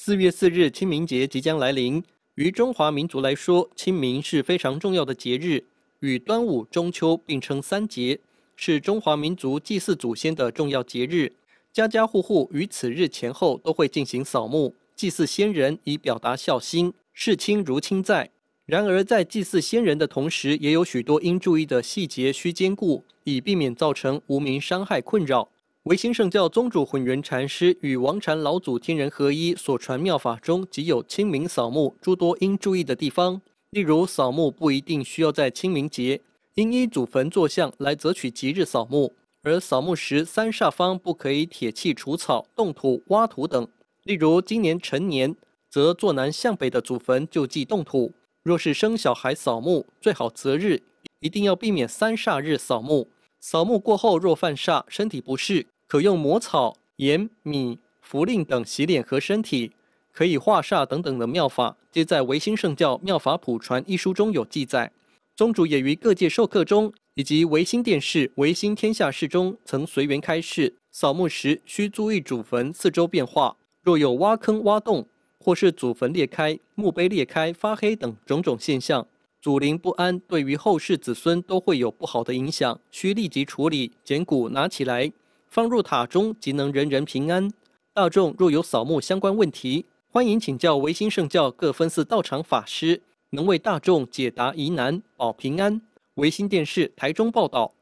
四月四日，清明节即将来临。于中华民族来说，清明是非常重要的节日，与端午、中秋并称三节，是中华民族祭祀祖先的重要节日。家家户户于此日前后都会进行扫墓、祭祀先人，以表达孝心，视亲如亲在。然而，在祭祀先人的同时，也有许多应注意的细节需兼顾，以避免造成无名伤害困扰。唯心圣教宗主混元禅师与王禅老祖天人合一所传妙法中，即有清明扫墓诸多应注意的地方。例如，扫墓不一定需要在清明节，应依祖坟坐向来择取吉日扫墓。而扫墓时，三煞方不可以铁器除草、动土、挖土等。例如，今年辰年，则坐南向北的祖坟就忌动土。若是生小孩扫墓，最好择日，一定要避免三煞日扫墓。扫墓过后若犯煞，身体不适，可用魔草、盐、米、茯苓等洗脸和身体，可以化煞等等的妙法，皆在《维新圣教妙法普传》一书中有记载。宗主也于各界授课中，以及维新电视、维新天下市中曾随缘开示。扫墓时需注意祖坟四周变化，若有挖坑、挖洞，或是祖坟裂开、墓碑裂开、发黑等种种现象。祖灵不安，对于后世子孙都会有不好的影响，需立即处理。捡骨拿起来，放入塔中，即能人人平安。大众若有扫墓相关问题，欢迎请教维新圣教各分寺道场法师，能为大众解答疑难，保平安。维新电视台中报道。